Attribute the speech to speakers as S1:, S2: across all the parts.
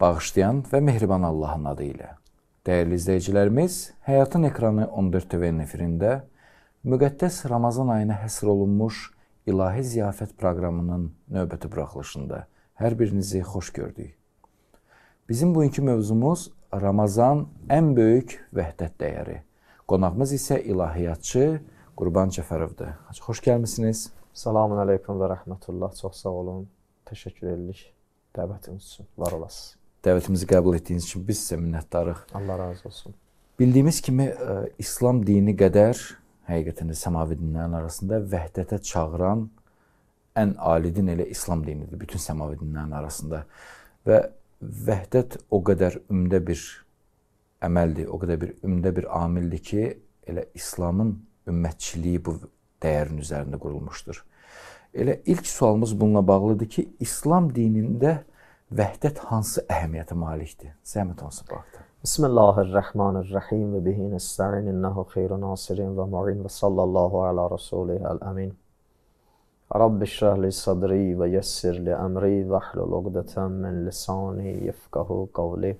S1: Bağışlayan və mehriban Allahın adı ilə. Dəyərli izləyicilərimiz, Həyatın Ekranı 14 TV-nin efirində müqəddəs Ramazan ayına həsr olunmuş İlahi Ziyafət proqramının növbəti buraxılışında hər birinizi xoş gördük. Bizim bugünkü mövzumuz Ramazan ən böyük vəhdət dəyəri. Qonağımız isə ilahiyyatçı Qurban Cəfərovdur. Xoş gəlmisiniz. Salamun aleykum və rəhmətullah. Çox sağ olun. Təşəkkür edirik dəvətiniz üçün. Var olasınız. Dəvətimizi qəbul etdiyiniz üçün biz sizə minnətdarıq. Allah razı olsun. Bildiyimiz kimi ə, e, İslam dini qədər həqiqətən də səmavi dinlərin arasında vəhdətə çağıran ən ali din elə İslam dinidir bütün səmavi dinlərin arasında. Və vəhdət o qədər ümdə bir əməldir, o qədər bir ümdə bir amildir ki, elə İslamın ümmətçiliyi bu dəyərin üzərində qurulmuşdur. Elə ilk sualımız bununla bağlıdır ki, İslam dinində vəhdət hansı əhəmiyyətə malikdir? Zəhmət olsun baxdı. Bismillahir-Rahmanir-Rahim və bihi nesta'in
S2: innahu khayrun nasirin və mu'in və sallallahu ala rasulihil amin. Rabbi şrah li sadri və yessir li əmri və hlul uqdatan min lisani yefqahu qawli.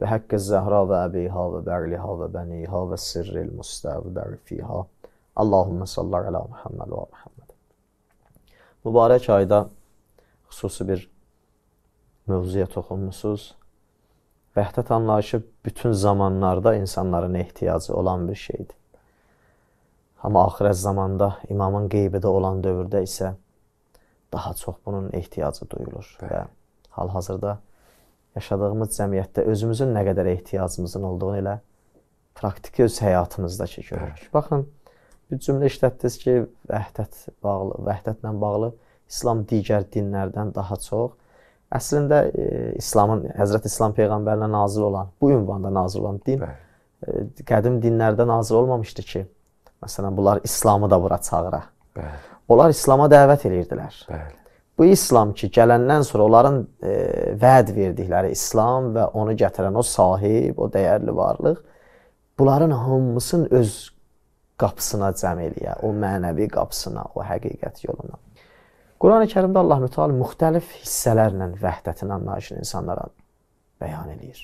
S2: Bi haqqi Zəhra və əbiha və bəğliha və bəniha və sirril mustavdar fiha. Allahumme salli ala Muhammed və Muhammed. Mübarək ayda xüsusi bir mövzuya toxunmusunuz. Vəhdət anlayışı bütün zamanlarda insanların ehtiyacı olan bir şeydir. Amma axirət zamanda imamın qeybidə olan dövrdə isə daha çox bunun ehtiyacı duyulur Bəli. və hal-hazırda yaşadığımız cəmiyyətdə özümüzün nə qədər ehtiyacımızın olduğunu elə praktiki öz həyatımızdakı görürük. Bəli. Baxın, bir cümlə işlətdiniz ki, vəhdət bağlı, vəhdətlə bağlı İslam digər dinlərdən daha çox Əslində e, İslamın Həzrət İslam peyğəmbərinə nazil olan, bu ünvanda nazil olan din Bəli. e, qədim dinlərdə nazil olmamışdı ki, məsələn bunlar İslamı da bura çağıra. Bəli. Onlar İslam'a dəvət eləyirdilər. Bəli. Bu İslam ki, gələndən sonra onların e, vəd verdikləri İslam və onu gətirən o sahib, o dəyərli varlıq bunların hamısını öz qapısına cəm eləyə, o mənəvi qapısına, o həqiqət yoluna. Qurani Kərimdə Allah Mütəala müxtəlif hissələrlə vəhdətin anlayışını insanlara bəyan eləyir.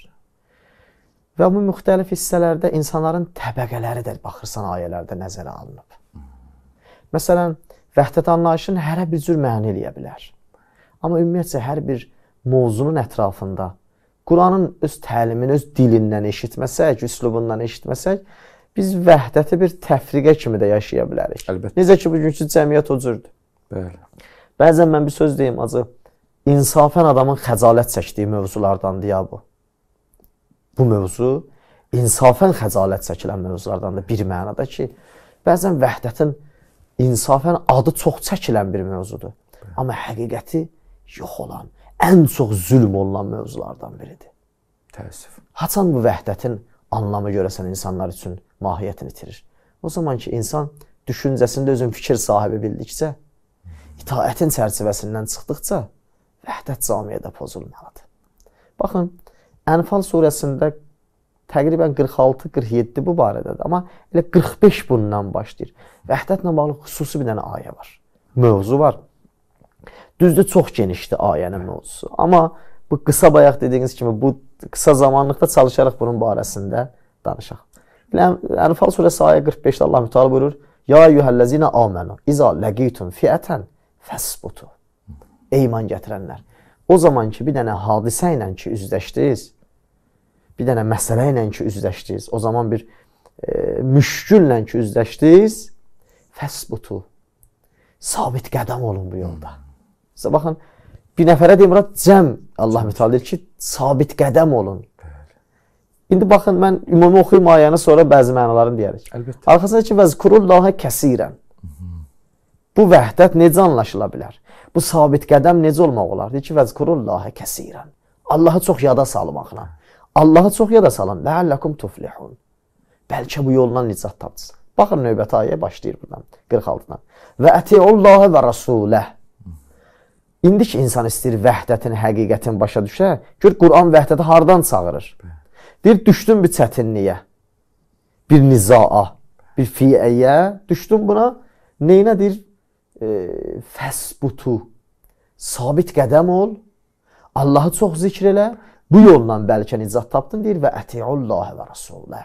S2: Və bu müxtəlif hissələrdə insanların təbəqələri də baxırsan ayələrdə nəzərə alınıb. Məsələn, vəhdət anlayışının hərə bir cür məna eləyə bilər. Amma ümumiyyətcə hər bir mövzunun ətrafında Quranın öz təlimini öz dilindən eşitməsək, üslubundan eşitməsək, biz vəhdəti bir təfriqə kimi də yaşaya bilərik. Əlbəttə. Necə ki bugünkü cəmiyyət o cürdür. Bəli. Bəzən mən bir söz deyim acı. İnsafən adamın xəcalət çəkdiyi mövzulardandır ya bu. Bu mövzu insafən xəcalət çəkilən mövzulardandır bir mənada ki, bəzən vəhdətin insafən adı çox çəkilən bir mövzudur. Amma həqiqəti yox olan, ən çox zülm olunan mövzulardan biridir. Təəssüf. Haçan bu vəhdətin anlamı görəsən insanlar üçün mahiyyətini itirir. O zaman ki insan düşüncəsində özün fikir sahibi bildikcə itaətin çərçivəsindən çıxdıqca vəhdət camiədə pozulmalıdır. Baxın, Ənfal surəsində təqribən 46-47 bu barədədir, amma elə 45 bundan başlayır. Vəhdətlə bağlı xüsusi bir dənə ayə var. Mövzu var. Düzdür, çox genişdir ayənin mövzusu, amma bu qısa bayaq dediyiniz kimi bu qısa zamanlıqda çalışaraq bunun barəsində danışaq. Ənfal surəsi ayə 45-də Allah Mütəala buyurur: "Ya eyyuhellezina amenu iza laqitum fi'atan Fəsbutu. Ey iman gətirənlər. O zaman ki, bir dənə hadisə ilə ki, üzləşdiniz, bir dənə məsələ ilə ki, üzləşdiniz, o zaman bir e, müşküllə ki, üzləşdiniz, fəsbutu. Sabit qədəm olun bu yolda. Sizə baxın, bir nəfərə demirəm, cəm Allah mütəallir ki, sabit qədəm olun. İndi baxın, mən ümumi oxuyum ayəni, sonra bəzi mənalarını deyərik. Əlbəttə. Arxasındakı vəzkurullaha kəsirən. Bu vəhdət necə anlaşıla bilər? Bu sabit qədəm necə olmaq olar? Deyir ki, vəzkurullahə kəsirən. Allahı çox yada salmaqla. Allahı çox yada salın. Ləalləkum tuflihun. Bəlkə bu yolla nicat tapsın. Baxın növbəti ayə başlayır buradan 46-dan. Və ətiullahə və rasuləh. İndi ki insan istəyir vəhdətin, həqiqətin başa düşə, gör Quran vəhdəti hardan çağırır? Deyir düşdün bir çətinliyə, bir nizaa, bir fiyəyə, düşdün buna. Neyinə deyir? e, fəsbutu sabit qədəm ol, Allahı çox zikr elə, bu yolla bəlkə nicat tapdın deyir və ətiullah və rasulə.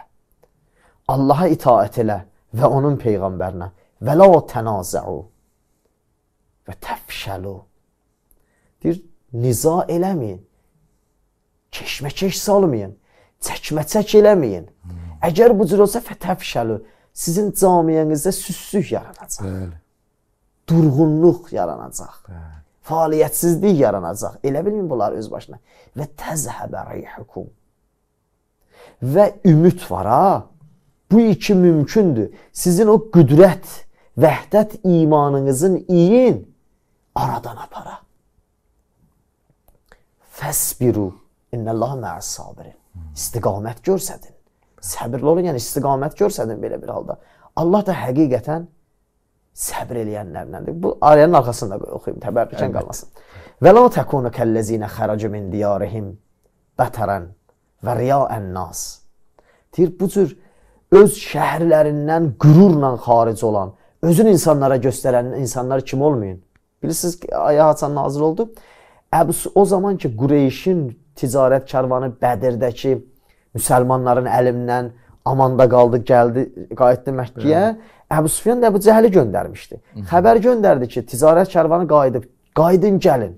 S2: Allaha itaət elə və onun peyğəmbərinə və la tənazəu və təfşəlu. Deyir, niza eləməyin. Keşməkeş salmayın. Çəkməçək eləməyin. Hmm. Əgər bu cür olsa fətəfşəlu. Sizin camiyənizdə süssüz yaranacaq. Bəli durğunluq yaranacaq. Bəli. Fəaliyyətsizlik yaranacaq. Elə bilmin bunlar öz başına. Və təzhəbə rihukum. Və ümid var ha. Bu iki mümkündür. Sizin o qüdrət, vəhdət imanınızın iyin aradan apara. Fəsbiru. İnnəllaha mə'as sabirin. İstiqamət göstərin. Səbirli olun, yəni istiqamət göstərin belə bir halda. Allah da həqiqətən səbr eləyənlərləndir. Bu ayənin arxasında oxuyum, təbərrükən qalmasın. Və la takunu kəllezina xaracu min diyarihim bataran və riya'an nas. Deyir bu cür öz şəhərlərindən qürurla xaric olan, özün insanlara göstərən insanlar kim olmayın. Bilirsiniz ki, ayə haçan nazil oldu. Əbs o zaman ki Qureyşin ticarət karvanı Bədirdəki müsəlmanların əlindən amanda qaldı, gəldi, qayıtdı Məkkəyə. Hə. Əbu Sufyan da Əbu Cəhəli göndərmişdi. Hı. Xəbər göndərdi ki, ticarət kərvanı qayıdıb, qayıdın gəlin.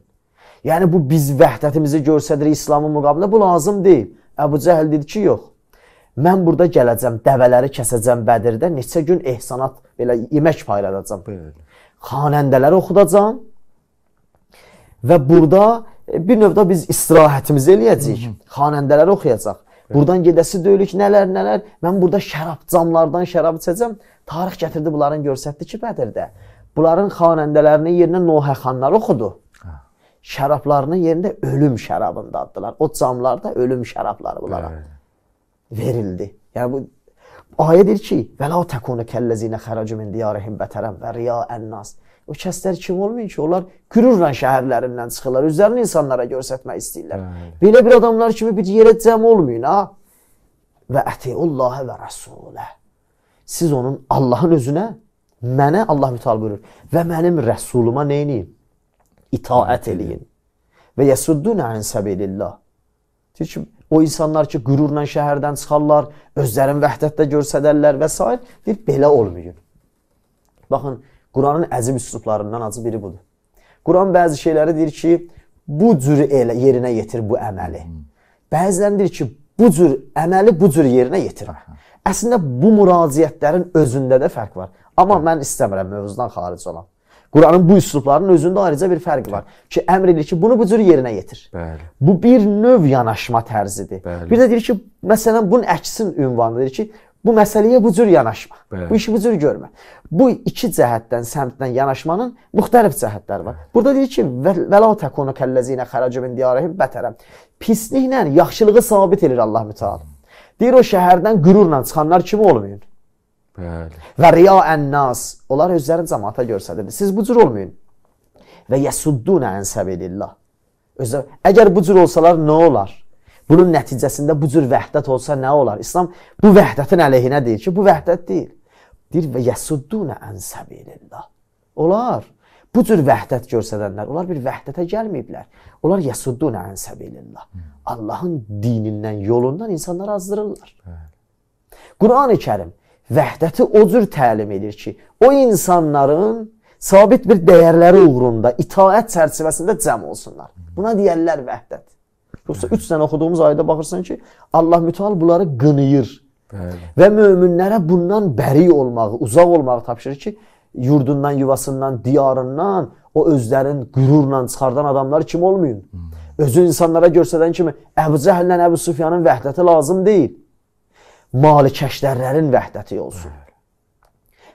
S2: Yəni bu biz vəhdətimizi göstəririk İslamın müqabilində, bu lazım deyil. Əbu Cəhəl dedi ki, yox. Mən burada gələcəm, dəvələri kəsəcəm Bədirdə, neçə gün ehsanat belə yemək payladacam. Bəli. Xanəndələri oxudacam. Və burada e, bir növdə biz istirahətimizi eləyəcəyik. Xanəndələri oxuyacaq. Buradan gedəsi döyülük nələr, nələr. Mən burada şərab camlardan şərab içəcəm. Tarix gətirdi bunların göstərdi ki, Bədirdə bunların xanəndələrinin yerinə Nohə xanlar oxudu. Hə. Şərablarının yerində ölüm şərabında addılar. O camlarda ölüm şərabları bunlara hə. verildi. Yəni bu ayə deyir ki, "Vəla təkunu kəlləzinə xəracun min diyarihim bətərən və riya ən-nas." O kəslər kim olmayın ki, onlar qürurla şəhərlərindən çıxırlar. Özlərini insanlara göstərmək istəyirlər. Bəli. Belə bir adamlar kimi bir yerə cəm olmayın ha. Və ətiullahə və rəsulə. Siz onun Allahın özünə, mənə Allah mütal buyurur və mənim rəsuluma nə eləyin? İtaət eləyin. Və yəsudduna an sabilillah. Deyir ki, o insanlar ki, qürurla şəhərdən çıxarlar, özlərini vəhdətdə göstərərlər və s. deyir, belə olmayın. Baxın, Quranın əcib üslublarından acı biri budur. Quran bəzi şeyləri deyir ki, bu cür elə yerinə yetir bu əməli. Hmm. Bəziləri deyir ki, bu cür əməli bu cür yerinə yetir. Əslində bu müraciətlərin özündə də fərq var. Amma mən istəmirəm mövzudan xaric olam. Quranın bu üslublarının özündə ayrıca bir fərqi var ki, əmr edir ki, bunu bu cür yerinə yetir. Bəli. Bu bir növ yanaşma tərzidir. Bəli. Bir də deyir ki, məsələn, bunun əksin ünvanı deyir ki, bu məsələyə bu cür yanaşma. Bəli. Bu işi bu cür görmə. Bu iki cəhətdən, səmtdən yanaşmanın müxtəlif cəhətləri var. Burada deyir ki, vəla takunu kəlləzinə xəracə min diyarihim bətərəm. Pisliklə yaxşılığı sabit edir Allah Mütəala. Deyir o şəhərdən qürurla çıxanlar kimi olmayın. Bəli. Və riyaən nas, onlar özlərini cəmaata göstərir. Siz bu cür olmayın. Və yəsudduna an sabilillah. Özə əgər bu cür olsalar nə olar? Bunun nəticəsində bu cür vəhdət olsa nə olar? İslam bu vəhdətin əleyhinə deyir ki, bu vəhdət deyil. Deyir və yəsudduna an sabilillah. Onlar bu cür vəhdət göstərənlər, onlar bir vəhdətə gəlməyiblər. Onlar yəsudduna an sabilillah. Allahın dinindən, yolundan insanları azdırırlar. Qurani-Kərim vəhdəti o cür təlim edir ki, o insanların sabit bir dəyərləri uğrunda itaət çərçivəsində cəm olsunlar. Buna deyərlər vəhdət. Yoxsa 3 sənə oxuduğumuz ayədə baxırsan ki, Allah mütəal bunları qınayır. Bəli. Və möminlərə bundan bəri olmağı, uzaq olmağı tapşırır ki, yurdundan, yuvasından, diyarından o özlərin qürurla çıxardan adamlar kim olmayın. Özü insanlara göstərən kimi Əbu Cəhəllə Əbu Sufyanın vəhdəti lazım deyil. Malikəşlərlərin vəhdəti olsun.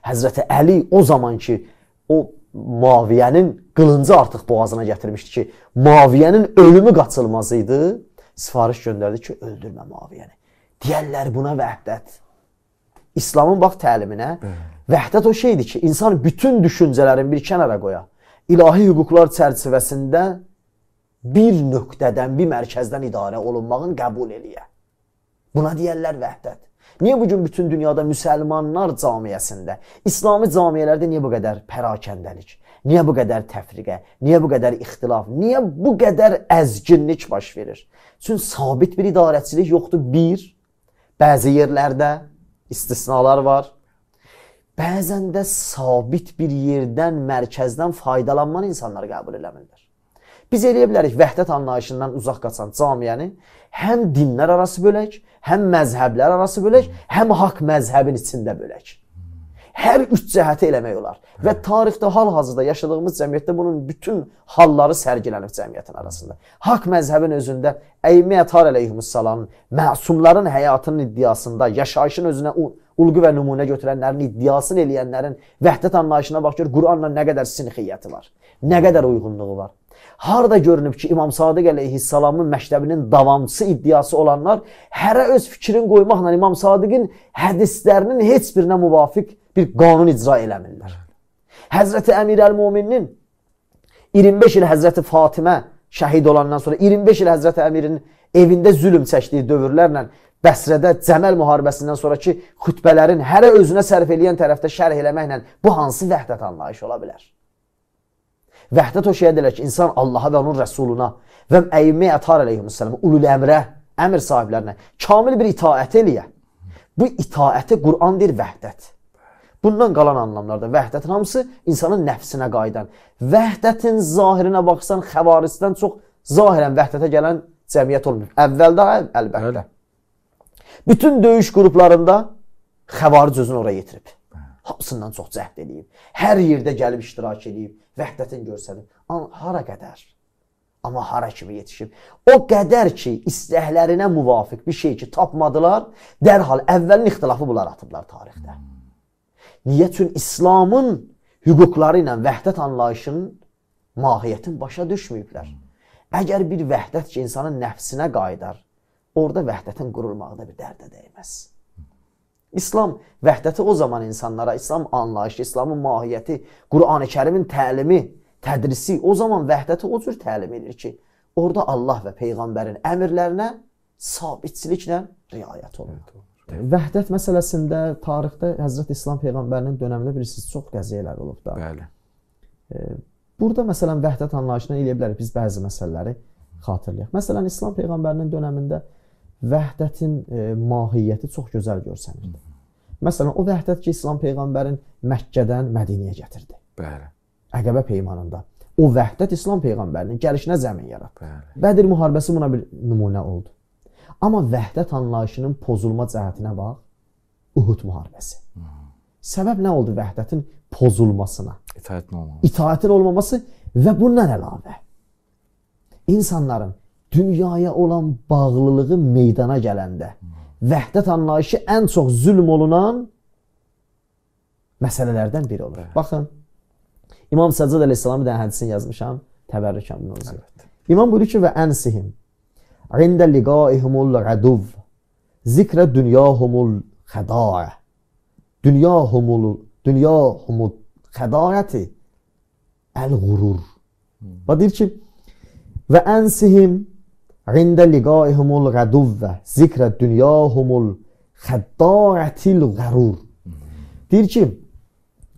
S2: Həzrəti Əli o zaman ki, o Maviyənin qılıncı artıq boğazına gətirmişdi ki, Maviyənin ölümü qaçılmaz idi. Sifariş göndərdi ki, öldürmə Maviyəni. Deyərlər buna vəhdət. İslamın bax təliminə vəhdət o şeydir ki, insan bütün düşüncələrini bir kənara qoya. İlahi hüquqlar çərçivəsində bir nöqtədən, bir mərkəzdən idarə olunmağın qəbul eləyə. Buna deyərlər vəhdət. Niyə bu gün bütün dünyada müsəlmanlar cəmiyyəsində, İslami cəmiyyələrdə niyə bu qədər pərakəndəlik, niyə bu qədər təfriqə, niyə bu qədər ixtilaf, niyə bu qədər əzginlik baş verir? Çünki sabit bir idarəçilik yoxdur. Bir, bəzi yerlərdə istisnalar var. Bəzən də sabit bir yerdən, mərkəzdən faydalanman insanlar qəbul eləmirlər. Biz eləyə bilərik vəhdət anlayışından uzaq qaçan camiyəni həm dinlər arası bölək, həm məzhəblər arası bölək, həm haqq məzhəbin içində bölək. Hər üç cəhəti eləmək olar. Və tarixdə hal-hazırda yaşadığımız cəmiyyətdə bunun bütün halları sərgilənib cəmiyyətin arasında. Haqq məzhəbin özündə Əymiyyə Tar əleyhissalamın məsumların həyatının iddiasında, yaşayışın özünə ulqu və nümunə götürənlərin iddiasını eləyənlərin vəhdət anlayışına bax gör Quranla nə qədər sinxiyyəti var, nə qədər uyğunluğu var harda görünüb ki, İmam Sadiq əleyhissalamın məktəbinin davamçısı iddiası olanlar hərə öz fikrin qoymaqla İmam Sadiqin hədislərinin heç birinə müvafiq bir qanun icra eləmirlər. Həzrəti Əmir Əl-Möminin 25 il Həzrəti Fatimə şəhid olandan sonra 25 il Həzrəti Əmirin evində zülm çəkdiyi dövrlərlə Bəsrədə Cəməl müharibəsindən sonrakı xütbələrin hərə özünə sərf eləyən tərəfdə şərh eləməklə bu hansı vəhdət anlayışı ola bilər? Vəhdət o şey edilər ki, insan Allaha və onun rəsuluna və əymə ətar əleyhissəlamə, ulul əmrə, əmr sahiblərinə kamil bir itaət eləyə. Bu itaəti Quran deyir vəhdət. Bundan qalan anlamlarda vəhdətin hamısı insanın nəfsinə qayıdan. Vəhdətin zahirinə baxsan xəvarisdən çox zahirən vəhdətə gələn cəmiyyət olmur. Əvvəldə əlbəttə. Bütün döyüş qruplarında xəvaric özünü oraya yetirib. Hamısından çox cəhd edib. Hər yerdə gəlib iştirak edib vəhdətini göstərib. Amma hara qədər? Amma hara kimi yetişib? O qədər ki, istəklərinə müvafiq bir şey ki, tapmadılar, dərhal əvvəlin ixtilafı bunlar atıblar tarixdə. Niyə? Çünki İslamın hüquqları ilə vəhdət anlayışının mahiyyətin başa düşməyiblər. Əgər bir vəhdət ki, insanın nəfsinə qayıdar, orada vəhdətin qurulmağında bir dərdə dəyməz. İslam vəhdəti o zaman insanlara, İslam anlayışı, İslamın mahiyyəti, Qurani kərimin təlimi, tədrisi o zaman vəhdəti o cür təlim edir ki, orada Allah və Peyğəmbərin əmirlərinə sabitçiliklə riayət olunur. Vəhdət məsələsində tarixdə Həzrət İslam peyğəmbərinin dövründə bilirsiniz çox qəziyələr olub da. Bəli. E, burada məsələn vəhdət anlayışına eləyə bilərik biz bəzi məsələləri xatırlayaq. Məsələn İslam peyğəmbərinin dövründə vəhdətin e, mahiyyəti çox gözəl görsənirdi. Məsələn, o vəhdət ki, İslam peyğəmbərin Məkkədən Mədinəyə gətirdi. Bəli. Əqəbə peymanında. O vəhdət İslam peyğəmbərinin gəlişinə zəmin yaratdı. Bəli. Bədir müharibəsi buna bir nümunə oldu. Amma vəhdət anlayışının pozulma cəhətinə bax, Uhud müharibəsi. Hı -hı. Səbəb nə oldu vəhdətin pozulmasına?
S1: İtaətin olmaması.
S2: İtaətin olmaması və bundan əlavə insanların dünyaya olan bağlılığı meydana gələndə vəhdət anlayışı ən çox zülm olunan məsələlərdən biri olur. Evet. Baxın, İmam Səccad əleyhissalam bir dənə hədisini yazmışam, təbərrük mövzu. Evet. İmam buyurur ki, və ənsihim ində liqaihumul aduv zikrə dünyahumul xədaə dünyahumul dünyahumul xədaəti el-qurur. Və hmm. deyir ki, və ənsihim عند لقائهم الغدو ذکر دنیا هم الخدارت الغرور deyir ki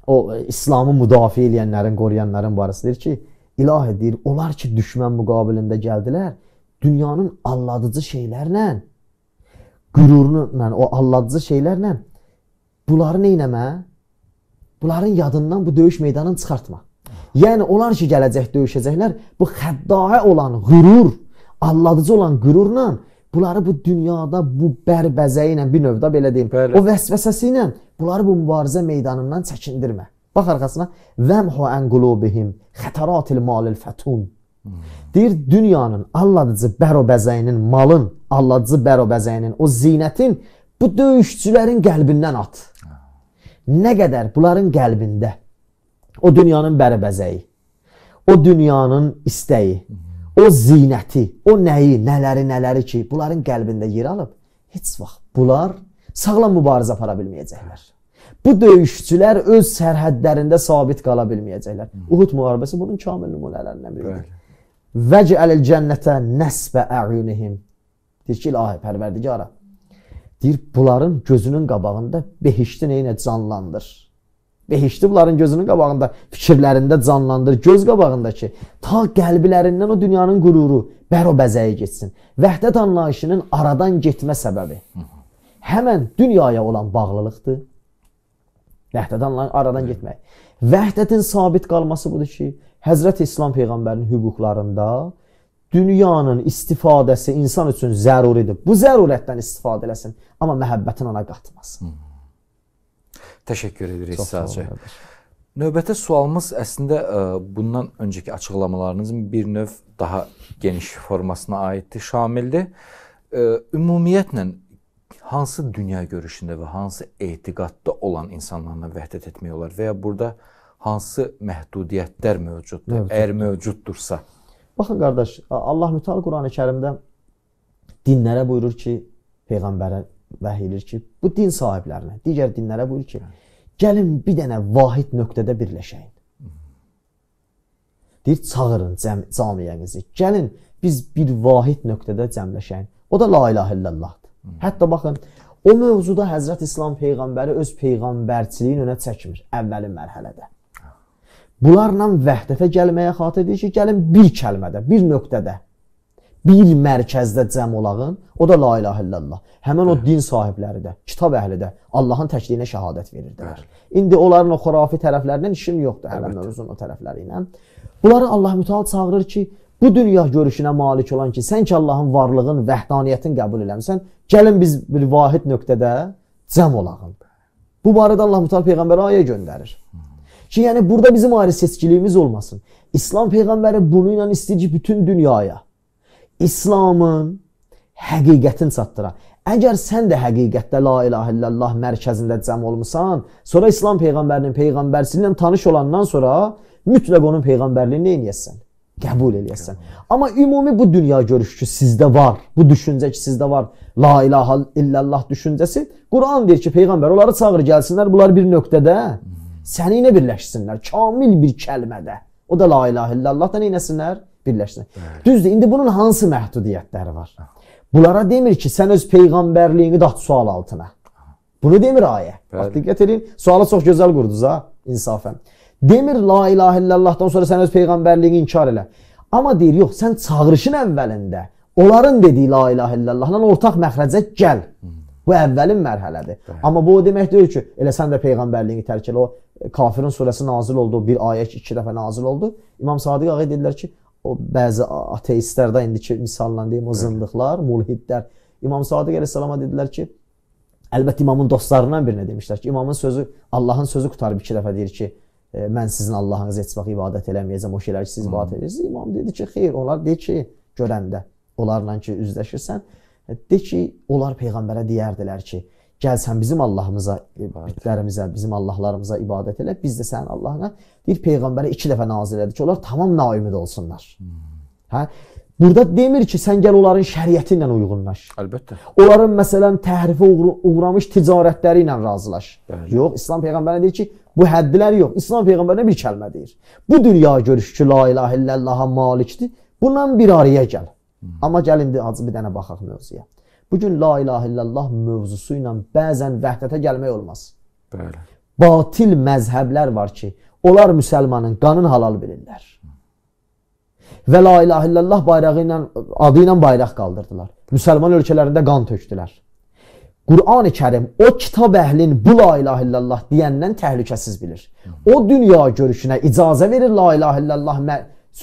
S2: o İslamı müdafiə edənlərin, qoruyanların barəsi deyir ki, ilahi deyir, onlar ki düşmən müqabilində gəldilər, dünyanın alladıcı şeylərlə qürurunla, o alladıcı şeylərlə bunları neynəmə? Bunların yadından bu döyüş meydanını çıxartma. Yəni onlar ki gələcək döyüşəcəklər, bu xəddaə olan qürur alladıcı olan qürurla bunları bu dünyada bu bərbəzəyi ilə bir növdə belə deyim, Bəli. o vəsvəsəsi ilə bunları bu mübarizə meydanından çəkindirmə. Bax arxasına vəmhu an qulubihim xətaratil malil fətun. Deyir dünyanın alladıcı bərobəzəyinin, malın alladıcı bərobəzəyinin, o zinətin bu döyüşçülərin qəlbindən at. Nə qədər bunların qəlbində o dünyanın bərobəzəyi, o dünyanın istəyi, Hı -hı o zinəti, o nəyi, nələri, nələri ki, bunların qəlbində yer alıb, heç vaxt bunlar sağlam mübarizə apara bilməyəcəklər. Bu döyüşçülər öz sərhədlərində sabit qala bilməyəcəklər. Uhud müharibəsi bunun kamil nümunələrindən biridir. Vəcə əlil cənnətə nəsbə əyunihim. Deyir ki, ilahi pərverdigara. Deyir, bunların gözünün qabağında behişti neyinə canlandır. Behişti bunların gözünün qabağında, fikirlərində canlandır, göz qabağında ki, ta qəlblərindən o dünyanın qüruru, bəro bəzəyi getsin. Vəhdət anlayışının aradan getmə səbəbi həmən dünyaya olan bağlılıqdır. Vəhdət anlayışının aradan getmək. Vəhdətin sabit qalması budur ki, Həzrət İslam peyğəmbərinin hüquqlarında dünyanın istifadəsi insan üçün zəruridir. Bu zərurətdən istifadə eləsin, amma məhəbbətin ona qatmasın. Hı -hı.
S1: Təşəkkür edirik sizə. Növbəti sualımız əslində e, bundan öncəki açıqlamalarınızın bir növ daha geniş formasına aiddir, şamildir. E, ümumiyyətlə hansı dünya görüşündə və hansı etiqadda olan insanlarla vəhdət etmək olar və ya burada hansı məhdudiyyətlər mövcuddur? Mövcud. Əgər mövcuddursa.
S2: Baxın qardaş, Allah Mütəal Qurani-Kərimdə dinlərə buyurur ki, peyğəmbərə vəhy edir ki, bu din sahiblərinə, digər dinlərə buyur ki, gəlin bir dənə vahid nöqtədə birləşəyin. Deyir, çağırın cəm camiyənizi. Gəlin biz bir vahid nöqtədə cəmləşəyin. O da la ilahə illallahdır. Hətta baxın, o mövzuda Həzrət İslam peyğəmbəri öz peyğəmbərçiliyini önə çəkmir əvvəli mərhələdə. Bunlarla vəhdətə gəlməyə xatir edir ki, gəlin bir kəlmədə, bir nöqtədə bir mərkəzdə cəm olağın, o da la ilahe illallah. Həmin o din sahibləri də, kitab əhli də Allahın təkliyinə şahadət verirdilər. İndi onların o xorafi tərəflərindən işim yoxdur hələ mövzunun o tərəfləri ilə. Bunları Allah Mütəala çağırır ki, bu dünya görüşünə malik olan ki, sən ki Allahın varlığın, vəhdaniyyətini qəbul eləmsən, gəlin biz bir vahid nöqtədə cəm olağın. Bu barədə Allah Mütəala peyğəmbərə ayə göndərir. Ki, yəni burada bizim ayrı seçkiliyimiz olmasın. İslam peyğəmbəri bunu ilə istəyir ki, bütün dünyaya İslamın həqiqətini çatdıra. Əgər sən də həqiqətdə la ilahə illallah mərkəzində cəm olmusan, sonra İslam peyğəmbərinin peyğəmbərçiliyi ilə tanış olandan sonra mütləq onun peyğəmbərliyini eləyəsən, qəbul eləyəsən. Amma ümumi bu dünya görüşü ki, sizdə var, bu düşüncə ki, sizdə var, la ilahə illallah düşüncəsi, Quran deyir ki, peyğəmbər onları çağır gəlsinlər, bunlar bir nöqtədə hmm. səninlə birləşsinlər, kamil bir kəlmədə. O da la ilahə illallah da nə etsinlər? birləşsin. Düzdür, indi bunun hansı məhdudiyyətləri var? Bunlara demir ki, sən öz peyğəmbərliyini dax sual altına. Bunu demir ayə. Bax diqqət edin, sualı çox gözəl qurdunuz ha, insafən. Demir la ilahe illallahdan sonra sən öz peyğəmbərliyini inkar elə. Amma deyir, yox, sən çağırışın əvvəlində onların dediyi la ilahe illallahla ortaq məxrəcə gəl. Hmm. Bu əvvəlin mərhələdir. Bəli. Amma bu o demək deyil ki, elə sən də peyğəmbərliyini tərk elə. O e, kafirin surəsi nazil oldu, bir ayə 2 dəfə nazil oldu. İmam Sadiq ağa dedilər ki, o bəzi ateistlər də indiki misalla deyim o zındıqlar, mulhidlər İmam Sadiq əleyhissalama dedilər ki, əlbəttə imamın dostlarından birinə demişlər ki, imamın sözü Allahın sözü qutarıb iki dəfə deyir ki, e, mən sizin Allahınıza heç vaxt ibadət eləməyəcəm, o şeyləri ki, siz hmm. ibadət edirsiniz. İmam dedi ki, xeyr, onlar deyir ki, görəndə onlarla ki üzləşirsən, e, de ki, onlar peyğəmbərə deyərdilər ki, Gəl sən bizim Allahımıza, bütlərimizə, bizim Allahlarımıza ibadət elə. Biz də sənin Allahına deyir peyğəmbərə 2 dəfə nazil elədi ki, onlar tamam naümid olsunlar. Hmm. Hə? Burada demir ki, sən gəl onların şəriəti ilə uyğunlaş. Əlbəttə. Onların məsələn təhrifə uğramış ticarətləri ilə razılaş. Bəli. Yox, İslam peyğəmbərinə deyir ki, bu həddlər yox. İslam peyğəmbərinə bir kəlmə deyir. Bu dünya görüş ki, la ilaha illallah malikdir. Bundan bir araya gəl. Hmm. Amma gəlin indi acı bir dənə baxaq mövzuya. Bugün la ilahe illallah mövzusu ilə bəzən vəhdətə gəlmək olmaz. Bəli. Batil məzhəblər var ki, onlar müsəlmanın qanın halal bilirlər. Və la ilahe illallah bayrağı ilə, adı ilə bayraq qaldırdılar. Müsəlman ölkələrində qan tökdülər. Qur'an-ı Kərim o kitab əhlin bu la ilahe illallah deyəndən təhlükəsiz bilir. O dünya görüşünə icazə verir la ilahe illallah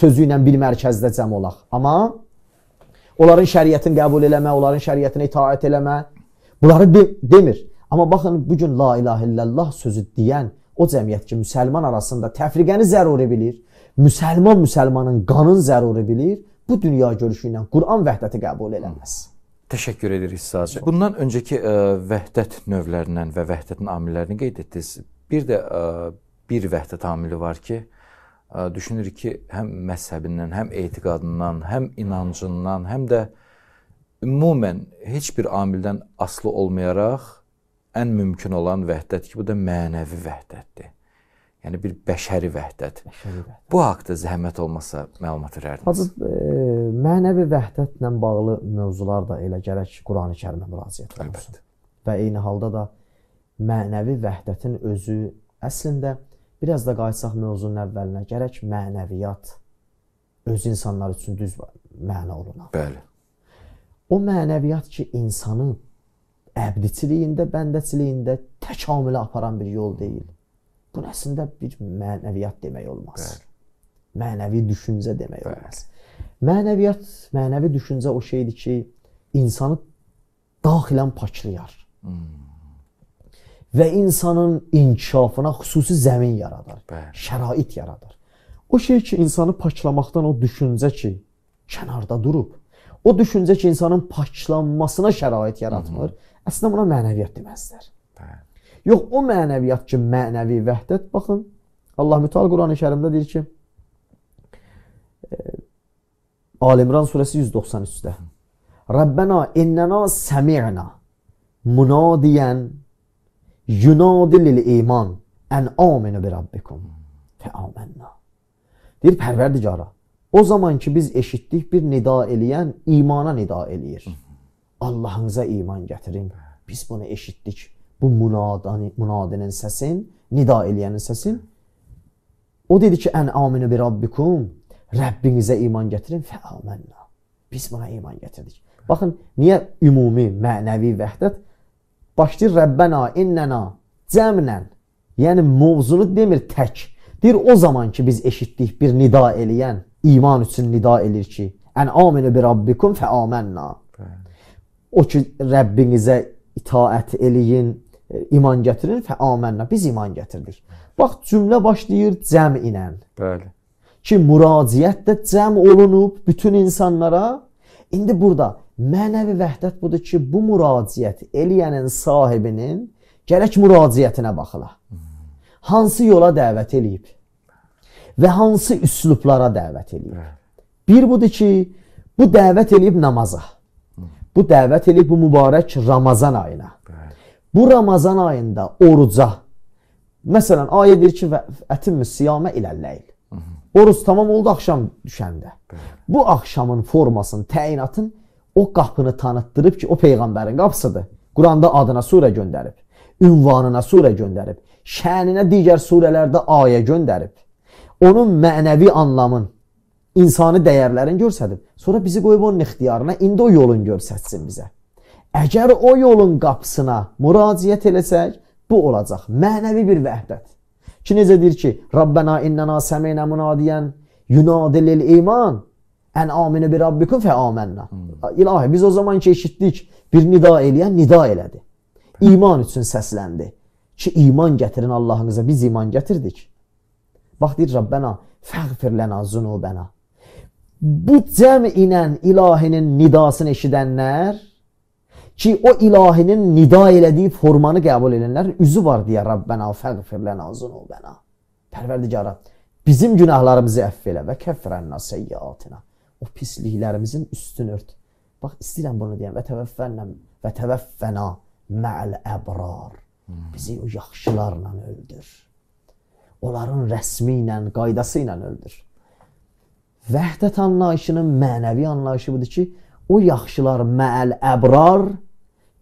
S2: sözü ilə bir mərkəzdə cəm olaq. Amma Onların şəriətini qəbul eləmə, onların şəriətinə itaət eləmə. Bunları de demir. Amma baxın, bu gün la ilahe illallah sözü deyən o cəmiyyət ki, müsəlman arasında təfriqəni zəruri bilir, müsəlman müsəlmanın qanın zəruri bilir, bu dünya görüşü ilə Quran vəhdəti qəbul eləməz.
S1: Təşəkkür edirik sadəcə. Bundan öncəki ə, e, vəhdət növlərindən və vəhdətin amillərini qeyd etdiniz. Bir də ə, e, bir vəhdət amili var ki, düşünürük ki, həm məzhəbindən, həm etiqadından, həm inancından, həm də ümumən heç bir amildən aslı olmayaraq ən mümkün olan vəhdət ki, bu da mənəvi vəhdətdir. Yəni bir bəşəri vəhdət. Bəşəri vəhdət. Bu haqqda zəhmət olmasa məlumat verərdiniz. Hacı,
S2: e, mənəvi vəhdətlə bağlı mövzular da elə gərək Qurani-Kərimə müraciət olunsun. Və eyni halda da mənəvi vəhdətin özü əslində Biraz da qayıtsaq mövzunun əvvəlinə, gərək mənəviyyat öz insanlar üçün düz məna oluna. Bəli. O mənəviyyat ki, insanı əbdiçiliyində, bəndəçiliyində təkamülə aparan bir yol deyil. Bu əslində bir mənəviyyat demək olmaz. Bəli. Mənəvi düşüncə demək Bəli. olmaz. Mənəviyyat, mənəvi düşüncə o şeydir ki, insanı daxilən paklayar. Hmm və insanın inkişafına xüsusi zəmin yaradır, Bəli. şərait yaradır. O şey ki, insanı paklamaqdan o düşüncə ki, kənarda durub, o düşüncə ki, insanın paklanmasına şərait yaratmır, Hı -hı. əslində buna mənəviyyat deməzlər. Bəli. Yox, o mənəviyyat ki, mənəvi vəhdət, baxın, Allah Müteal Qurani-Kərimdə deyir ki, e, Alimran surəsi 193-də. Rəbbənə innənə səmi'nə munadiyan Yunadil il iman ən aminu bi rabbikum. Fə amenna. Deyir pərverdigara. O zaman ki biz eşitdik bir nida eləyən imana nida eləyir. Allahınıza iman gətirin. Biz bunu eşitdik. Bu munadani, munadinin səsin, nida eləyənin səsin. O dedi ki, ən aminu bi rabbikum. Rəbbinizə iman gətirin. Fə amenna. Biz buna iman gətirdik. Baxın, niyə ümumi mənəvi vəhdət başlayır Rəbbənə, innənə, cəmnən. Yəni mövzunu demir tək. Deyir o zaman ki biz eşitdik bir nida eləyən, iman üçün nida eləyir ki, ən aminu bi rabbikum fə amənna. O ki Rəbbinizə itaət eləyin, e, iman gətirin fə amənna. Biz iman gətirdik. Bax cümlə başlayır cəm ilə. Bəli. Ki müraciət də cəm olunub bütün insanlara İndi burada mənəvi vəhdət budur ki, bu müraciət eləyənin sahibinin gərək müraciətinə baxıla. Hansı yola dəvət eləyib və hansı üslublara dəvət eləyib. Bir budur ki, bu dəvət eləyib namaza. Bu dəvət eləyib bu mübarək Ramazan ayına. Bu Ramazan ayında oruca. Məsələn, ayə deyir ki, ətin müsiyamə iləlləyil. Oruz tamam oldu axşam düşəndə. Bu axşamın formasının təyinatın o qapını tanıtdırıb ki, o peyğəmbərin qapısıdır. Quranda adına surə göndərib, ünvanına surə göndərib, şəninə digər surələrdə ayə göndərib. Onun mənəvi anlamın, insani dəyərlərini göstərib. Sonra bizi qoyub onun ixtiyarına, indi o yolun göstərsin bizə. Əgər o yolun qapısına müraciət eləsək, bu olacaq mənəvi bir vəhdət. Ki necədir ki, Rabbena innena səmeynə munadiyen yunadilil iman ən aminu bir rabbikum fə amənna. Hmm. İlahi, biz o zaman ki eşitdik, bir nida eləyən nida elədi. İman üçün səsləndi. Ki iman gətirin Allahınıza, biz iman gətirdik. Bax deyir Rabbena, fəğfir lənə zunubənə. Bu cəm ilə ilahinin nidasını eşidənlər ki o ilahinin nida elədiyi formanı qəbul edənlərin üzü var deyə Rabbena fəğfir lənə zunubena. Pərverdigara, bizim günahlarımızı əff elə və kəffirənna seyyiatina. O pisliklərimizin üstünü ört. Bax istəyirəm bunu deyəm və təvəffənlə və təvəffəna mə'al əbrar. Bizi o yaxşılarla öldür. Onların rəsmi ilə, qaydası ilə öldür. Vəhdət anlayışının mənəvi anlayışı budur ki, o yaxşılar mə'al əbrar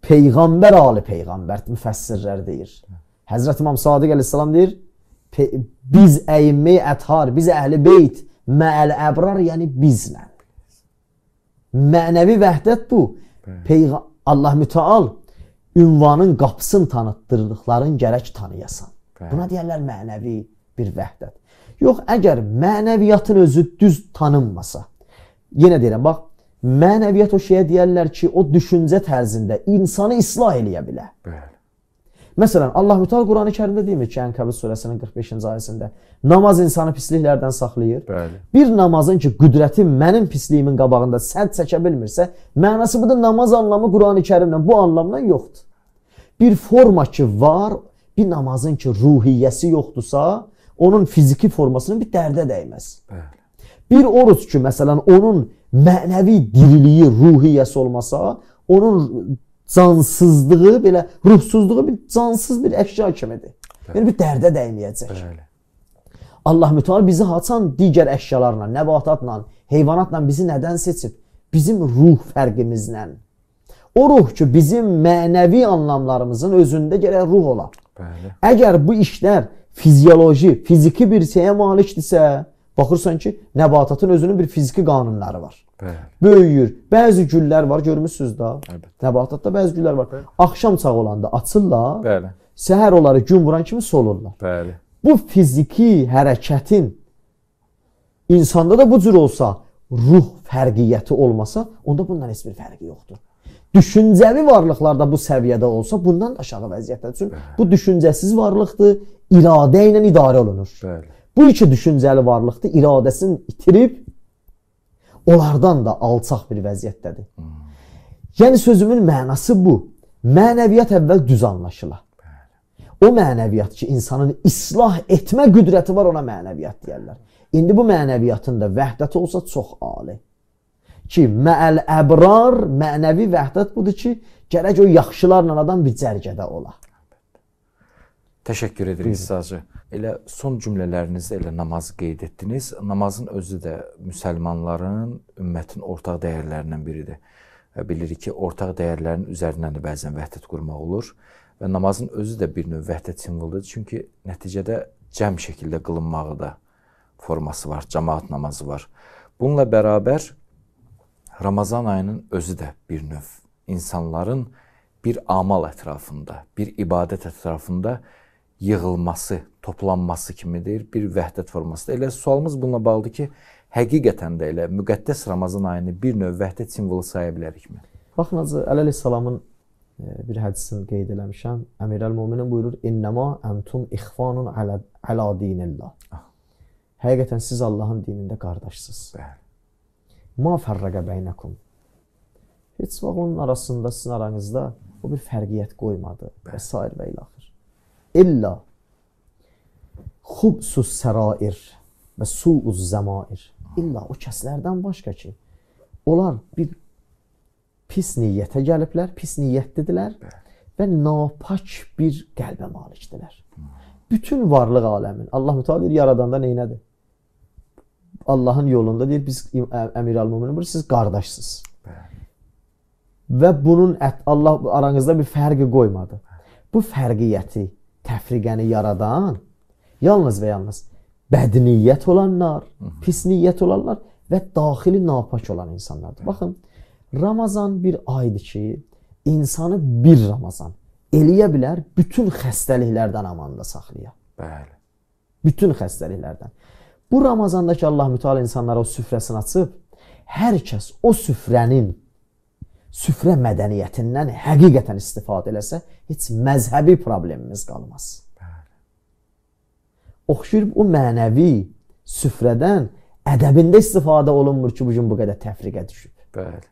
S2: Peyğəmbər ali peyğəmbər müfəssirlər deyir. Həzrət İmam Sadiq əleyhissalam deyir, biz əimmi əthar, biz əhli beyt, məəl əbrar, yəni bizlə. Mənəvi vəhdət bu. Peyğə Allah mütəal ünvanın qapısını tanıtdırdıqların gərək tanıyasan. Buna deyirlər mənəvi bir vəhdət. Yox, əgər mənəviyyatın özü düz tanınmasa, yenə deyirəm, bax, Mənəviyyat o şeyə deyərlər ki, o düşüncə tərzində insanı islah eləyə bilər. Bəli. Məsələn, Allahu Teala Qurani-Kərimdə deyilmi ki, Ənkəbut surəsinin 45-ci ayəsində namaz insanı pisliklərdən saxlayır. Bəli. Bir namazın ki, qüdrəti mənim pisliyimin qabağında sədd çəkə bilmirsə, mənası budur namaz anlamı Qurani-Kərimlə bu anlamla yoxdur. Bir forma ki var, bir namazın ki ruhiyyəsi yoxdursa, onun fiziki formasının bir dərdə dəyməz. Bəli. Bir oruc ki, məsələn, onun mənəvi diriliyi, ruhiyyəsi olmasa, onun cansızlığı belə ruhsuzluğu bir cansız bir əşya kimidir. Bəli. Yəni bir dərdə dəyməyəcək. Bəli. Allah Mütəal bizi haçan digər əşyalarla, nəbatatla, heyvanatla bizi nədən seçib? Bizim ruh fərqimizlə. O ruh ki, bizim mənəvi anlamlarımızın özündə gərək ruh ola. Bəli. Əgər bu işlər fizioloji, fiziki bir şeyə malikdirsə, Baxırsan ki, nəbatatın özünün bir fiziki qanunları var. Bəli. Böyüyür. Bəzi güllər var, görmüsüz də. Əlbəttə. Nəbatatda bəzi güllər var. Bəli. Axşam çağı olanda açırlar. Bəli. Səhər onları gün vuran kimi solurlar. Bəli. Bu fiziki hərəkətin insanda da bu cür olsa, ruh fərqiyyəti olmasa, onda bundan heç bir fərqi yoxdur. Düşüncəvi varlıqlar da bu səviyyədə olsa, bundan aşağı vəziyyətdə. Çünki bu düşüncəsiz varlıqdır, iradə ilə idarə olunur. Bəli. Bu iki düşüncəli varlıqdır, iradəsini itirib onlardan da alçaq bir vəziyyətdədir. Yəni sözümün mənası bu. Mənəviyyat əvvəl düz anlaşıla. O mənəviyyat ki, insanın islah etmə qüdrəti var, ona mənəviyyat deyirlər. İndi bu mənəviyyatın da vəhdəti olsa çox ali. Ki, məəl əbrar mənəvi vəhdət budur ki, gərək o yaxşılarla adam bir cərgədə ola.
S1: Təşəkkür edirik Sacı. Elə son cümlələrinizdə elə namazı qeyd etdiniz. Namazın özü də müsəlmanların ümmətin ortaq dəyərlərindən biridir. Və bilirik ki, ortaq dəyərlərin üzərindən də bəzən vəhdət qurmaq olur və namazın özü də bir növ vəhdət simvoludur. Çünki nəticədə cəm şəkildə qılınmağı da forması var, cemaat namazı var. Bununla bərabər Ramazan ayının özü də bir növ insanların bir amal ətrafında, bir ibadət ətrafında yığılması, toplanması kimidir, bir vəhdət formasıdır. Elə sualımız bununla bağlıdır ki, həqiqətən də elə müqəddəs Ramazan ayını bir növ vəhdət simvolu saya bilərikmi?
S2: Baxın Hacı Əli Salamın e, bir hədisini qeyd eləmişəm. Əmirəl-Möminin buyurur: "İnnema entum ikhfanun ala ala dinillah." Ah. Həqiqətən siz Allahın dinində qardaşsınız. Bəli. Ma farraqa beynakum. Heç vaxt onun arasında sizin aranızda o bir fərqiyyət qoymadı Bəli. və sair və ilaxır illa xubsus sərair və suuz zəmair. İlla o kəslərdən başqa ki, onlar bir pis niyyətə gəliblər, pis niyyətlidirlər və napak bir qəlbə malikdirlər. Bütün varlıq aləmin Allah Teala yaradanda neynədir? Allahın yolunda deyir biz Əmir Əl-Möminin siz qardaşsınız. Və bunun Allah aranızda bir fərqi qoymadı. Bu fərqiyyəti təfriqəni yaradan yalnız və yalnız bədniyyət olanlar, pis niyyət olanlar və daxili napak olan insanlardır. Baxın, Ramazan bir aydır ki, insanı bir Ramazan eləyə bilər bütün xəstəliklərdən amanda saxlaya. Bəli. Bütün xəstəliklərdən. Bu Ramazandakı Allah Müteala insanlara o süfrəsini açıb, hər kəs o süfrənin süfrə mədəniyyətindən həqiqətən istifadə eləsə, heç məzhəbi problemimiz qalmaz. Oxşuyub o mənəvi süfrədən ədəbində istifadə olunmur ki, bu gün bu qədər təfriqə düşüb. Bəli.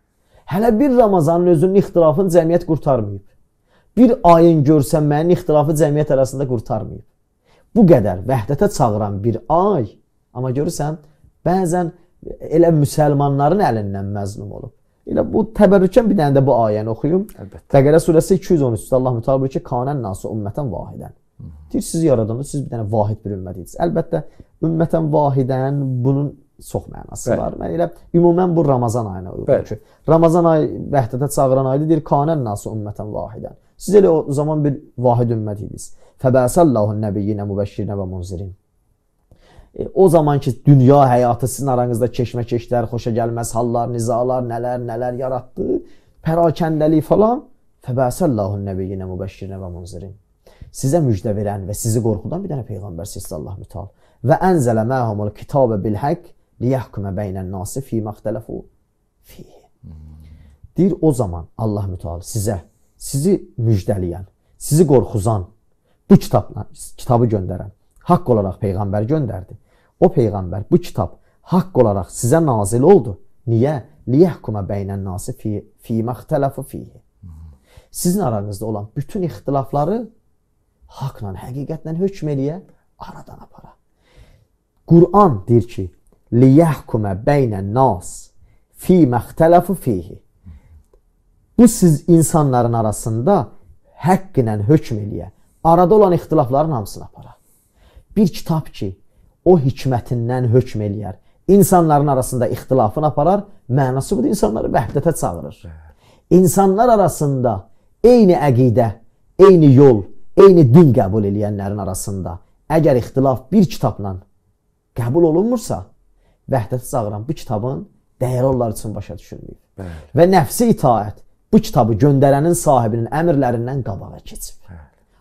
S2: Hələ bir Ramazanın özünün ixtilafını cəmiyyət qurtarmayıb. Bir ayın görsənmənin ixtilafı cəmiyyət arasında qurtarmayıb. Bu qədər vəhdətə çağıran bir ay, amma görürsən, bəzən elə müsəlmanların əlindən məzlum olub. Elə bu təbərrükən bir dənə də bu ayəni oxuyum. Əlbəttə. Bəqərə surəsi 213-də Allah Mütəala buyurur ki, "Kanan nasu ümmətən vahidən." Deyir sizi yaradanda siz bir dənə vahid bir ümmət idiniz. Əlbəttə ümmətən vahidən bunun çox mənası Bəli. var. Mən elə ümumən bu Ramazan ayına uyğun ki, Ramazan ayı vəhdətə çağıran aydır. Deyir "Kanan nasu ümmətən vahidən." Siz elə o zaman bir vahid ümmət idiniz. Fəbəsəllahu nəbiyyinə mübəşşirinə və munzirin. E, o zamanki dünya həyatı sizin aranızda keşməkeşlər, xoşa gəlməz hallar, nizalar, nələr, nələr yaratdı. Pərakəndəlik falan. Fəbəsəllahu nəbiyyinə mübəşşirinə və munzirin. Sizə müjdə verən və sizi qorxudan bir dənə peyğəmbər sallallahu təala və ənzələ məhumul kitabe bil haqq liyahkuma beynen nasi fi maxtalafu fi. Deyir o zaman Allah mütəal sizə sizi müjdələyən, sizi qorxuzan bu kitabla kitabı göndərən haqq olaraq peyğəmbər göndərdi. O peyğəmbər bu kitab haqq olaraq sizə nazil oldu. Niyə? Liyəhkuma beynən nasi fi fi maxtalafu fihi. Sizin aranızda olan bütün ixtilafları haqqla, həqiqətlə hökm eləyə, aradan apara. Quran deyir ki: "Liyəhkuma beynən nas fi maxtalafu fihi." Bu siz insanların arasında haqq ilə hökm eləyə, arada olan ixtilafların hamısını apara. Bir kitab ki, o hikmətindən hökm eləyər. İnsanların arasında ixtilafın aparar, mənası budur, insanları vəhdətə çağırır. İnsanlar arasında eyni əqidə, eyni yol, eyni din qəbul edənlərin arasında əgər ixtilaf bir kitabla qəbul olunmursa, vəhdətə çağıran bu kitabın dəyəri onlar üçün başa düşülmür. Və nəfsi itaət bu kitabı göndərənin sahibinin əmrlərindən qabağa keçib. Bəli.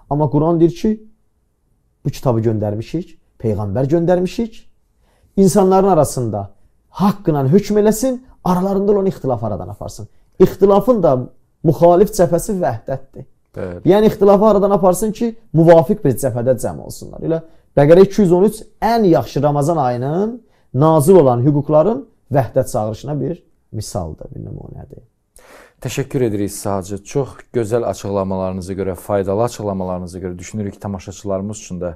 S2: Amma Quran deyir ki, bu kitabı göndərmişik, peyğəmbər göndərmişik. İnsanların arasında haqqla hökm eləsin, aralarında olan ixtilaf aradan aparsın. İxtilafın da müxalif cəbhəsi vəhdətdir. Bəli. Yəni ixtilafı aradan aparsın ki, müvafiq bir cəbhədə cəm olsunlar. Elə Bəqərə 213 ən yaxşı Ramazan ayının nazil olan hüquqların vəhdət çağırışına bir misaldır, bir nümunədir.
S1: Təşəkkür edirik sadəcə. Çox gözəl açıqlamalarınıza görə, faydalı açıqlamalarınıza görə düşünürük ki, tamaşaçılarımız üçün də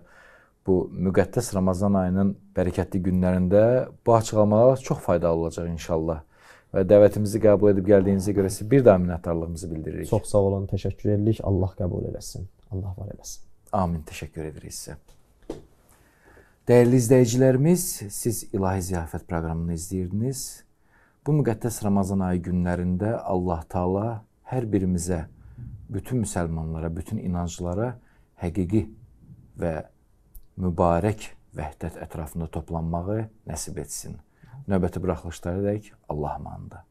S1: bu müqəddəs Ramazan ayının bərəkətli günlərində bu açıqlamalar çox faydalı olacaq inşallah. Və dəvətimizi qəbul edib gəldiyinizə görə sizə bir daha minnətdarlığımızı bildiririk. Çox sağ olun, təşəkkür edirik. Allah qəbul eləsin. Allah var eləsin. Amin. Təşəkkür edirik sizə. Dəyərli izləyicilərimiz, siz İlahi Ziyafət proqramını izləyirdiniz. Bu müqəddəs Ramazan ayı günlərində Allah Taala hər birimizə, bütün müsəlmanlara, bütün inanclara həqiqi və mübarək vəhdət ətrafında toplanmağı nəsib etsin. Növbəti buraxılışlarda dək Allahım andı.